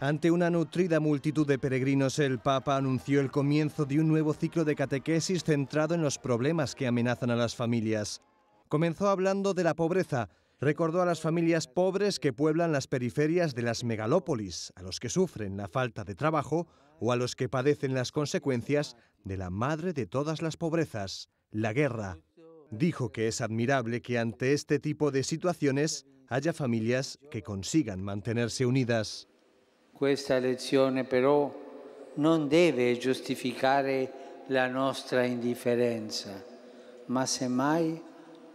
Ante una nutrida multitud de peregrinos, el Papa anunció el comienzo de un nuevo ciclo de catequesis centrado en los problemas que amenazan a las familias. Comenzó hablando de la pobreza, recordó a las familias pobres que pueblan las periferias de las megalópolis, a los que sufren la falta de trabajo o a los que padecen las consecuencias de la madre de todas las pobrezas, la guerra. Dijo que es admirable que ante este tipo de situaciones haya familias que consigan mantenerse unidas. Questa lezione però non deve giustificare la nostra indifferenza, ma semmai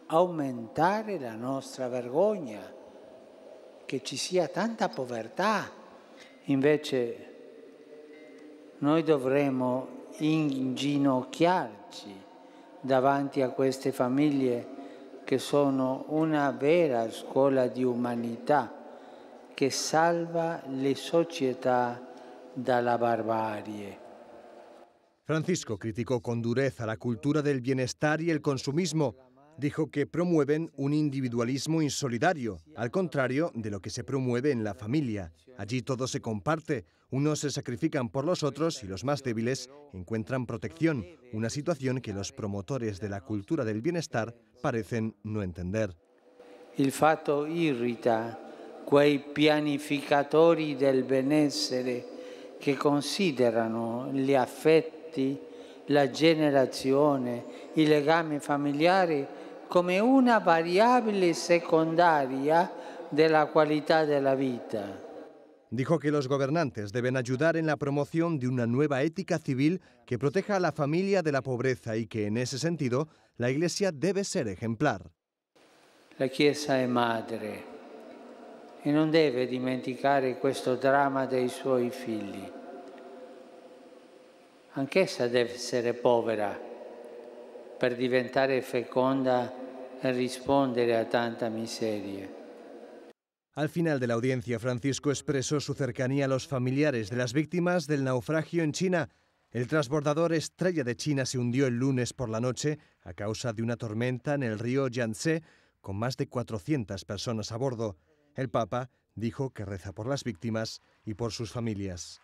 aumentare la nostra vergogna, che ci sia tanta povertà. Invece noi dovremmo inginocchiarci davanti a queste famiglie che sono una vera scuola di umanità ...que salva le de la barbarie. Francisco criticó con dureza la cultura del bienestar y el consumismo. Dijo que promueven un individualismo insolidario, al contrario de lo que se promueve en la familia. Allí todo se comparte, unos se sacrifican por los otros y los más débiles encuentran protección, una situación que los promotores de la cultura del bienestar parecen no entender. El fato irrita quei pianificatori del benessere che considerano gli affetti, la generazione, i legami familiari come una variabile secundaria de la della de la vida. Dijo que los gobernantes deben ayudar en la promoción de una nueva ética civil que proteja a la familia de la pobreza y que en ese sentido la Iglesia debe ser ejemplar. La Iglesia es madre, e non deve dimenticare questo dramma dei suoi figli. Anch'essa deve essere povera per diventare feconda e rispondere a tanta miseria. Al final de la audiencia, Francisco expresó su cercanía a los familiares de las víctimas del naufragio en China. El transbordador Estrella de China se hundió el lunes por la noche a causa de una tormenta en el río Yangtze, con más de 400 personas a bordo. El Papa dijo que reza por las víctimas y por sus familias.